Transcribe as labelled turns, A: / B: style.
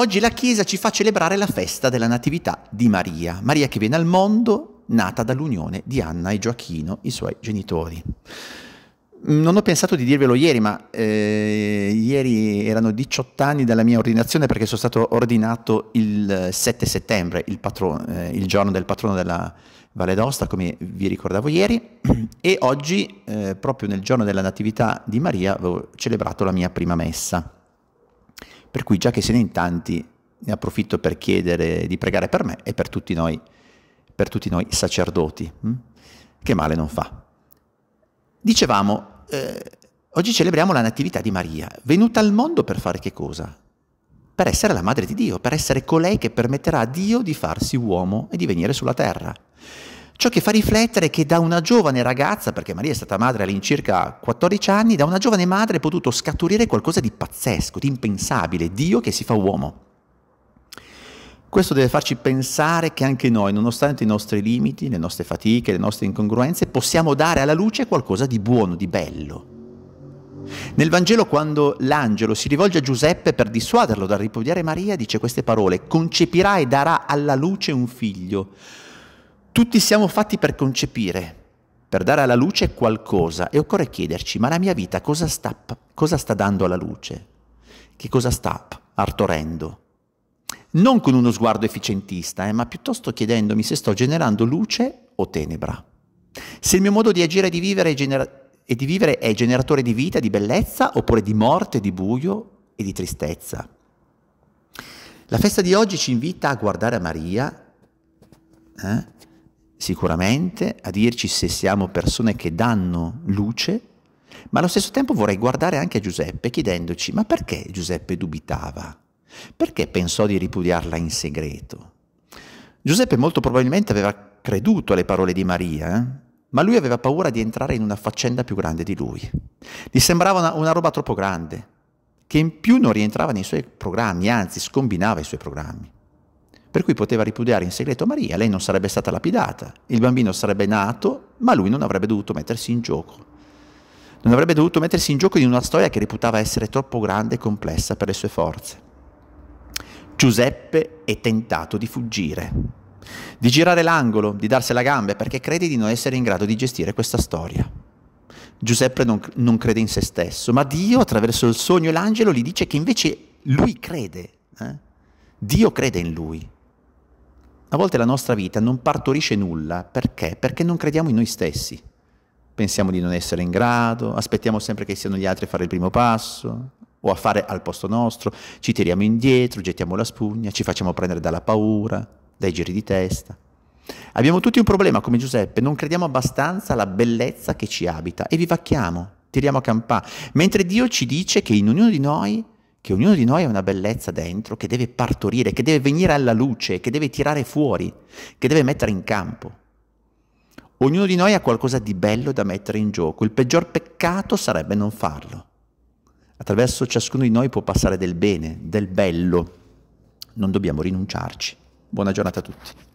A: Oggi la Chiesa ci fa celebrare la festa della Natività di Maria, Maria che viene al mondo nata dall'unione di Anna e Gioacchino, i suoi genitori. Mm, non ho pensato di dirvelo ieri, ma eh, ieri erano 18 anni dalla mia ordinazione perché sono stato ordinato il 7 eh, settembre, il, patrono, eh, il giorno del patrono della Valle d'Aosta, come vi ricordavo ieri, e oggi, eh, proprio nel giorno della Natività di Maria, avevo celebrato la mia prima messa. Per cui già che siete in tanti, ne approfitto per chiedere di pregare per me e per tutti noi, per tutti noi sacerdoti, hm? che male non fa. Dicevamo, eh, oggi celebriamo la Natività di Maria, venuta al mondo per fare che cosa? Per essere la madre di Dio, per essere colei che permetterà a Dio di farsi uomo e di venire sulla terra. Ciò che fa riflettere è che da una giovane ragazza, perché Maria è stata madre all'incirca 14 anni, da una giovane madre è potuto scaturire qualcosa di pazzesco, di impensabile, Dio che si fa uomo. Questo deve farci pensare che anche noi, nonostante i nostri limiti, le nostre fatiche, le nostre incongruenze, possiamo dare alla luce qualcosa di buono, di bello. Nel Vangelo quando l'angelo si rivolge a Giuseppe per dissuaderlo dal ripudiare Maria, dice queste parole, concepirà e darà alla luce un figlio tutti siamo fatti per concepire, per dare alla luce qualcosa e occorre chiederci, ma la mia vita cosa sta, cosa sta dando alla luce? Che cosa sta artorendo? Non con uno sguardo efficientista, eh, ma piuttosto chiedendomi se sto generando luce o tenebra. Se il mio modo di agire e di vivere è, gener- e di vivere è generatore di vita, di bellezza, oppure di morte, di buio e di tristezza. La festa di oggi ci invita a guardare a Maria eh? sicuramente a dirci se siamo persone che danno luce, ma allo stesso tempo vorrei guardare anche a Giuseppe chiedendoci ma perché Giuseppe dubitava? Perché pensò di ripudiarla in segreto? Giuseppe molto probabilmente aveva creduto alle parole di Maria, eh? ma lui aveva paura di entrare in una faccenda più grande di lui. Gli sembrava una, una roba troppo grande, che in più non rientrava nei suoi programmi, anzi scombinava i suoi programmi per cui poteva ripudiare in segreto Maria, lei non sarebbe stata lapidata, il bambino sarebbe nato, ma lui non avrebbe dovuto mettersi in gioco. Non avrebbe dovuto mettersi in gioco in una storia che reputava essere troppo grande e complessa per le sue forze. Giuseppe è tentato di fuggire, di girare l'angolo, di darsi la gamba perché crede di non essere in grado di gestire questa storia. Giuseppe non, non crede in se stesso, ma Dio attraverso il sogno e l'angelo gli dice che invece lui crede. Eh? Dio crede in lui. A volte la nostra vita non partorisce nulla perché? Perché non crediamo in noi stessi. Pensiamo di non essere in grado, aspettiamo sempre che siano gli altri a fare il primo passo o a fare al posto nostro, ci tiriamo indietro, gettiamo la spugna, ci facciamo prendere dalla paura, dai giri di testa. Abbiamo tutti un problema, come Giuseppe, non crediamo abbastanza alla bellezza che ci abita e vivacchiamo, tiriamo a campà, mentre Dio ci dice che in ognuno di noi che ognuno di noi ha una bellezza dentro che deve partorire, che deve venire alla luce, che deve tirare fuori, che deve mettere in campo. Ognuno di noi ha qualcosa di bello da mettere in gioco. Il peggior peccato sarebbe non farlo. Attraverso ciascuno di noi può passare del bene, del bello. Non dobbiamo rinunciarci. Buona giornata a tutti.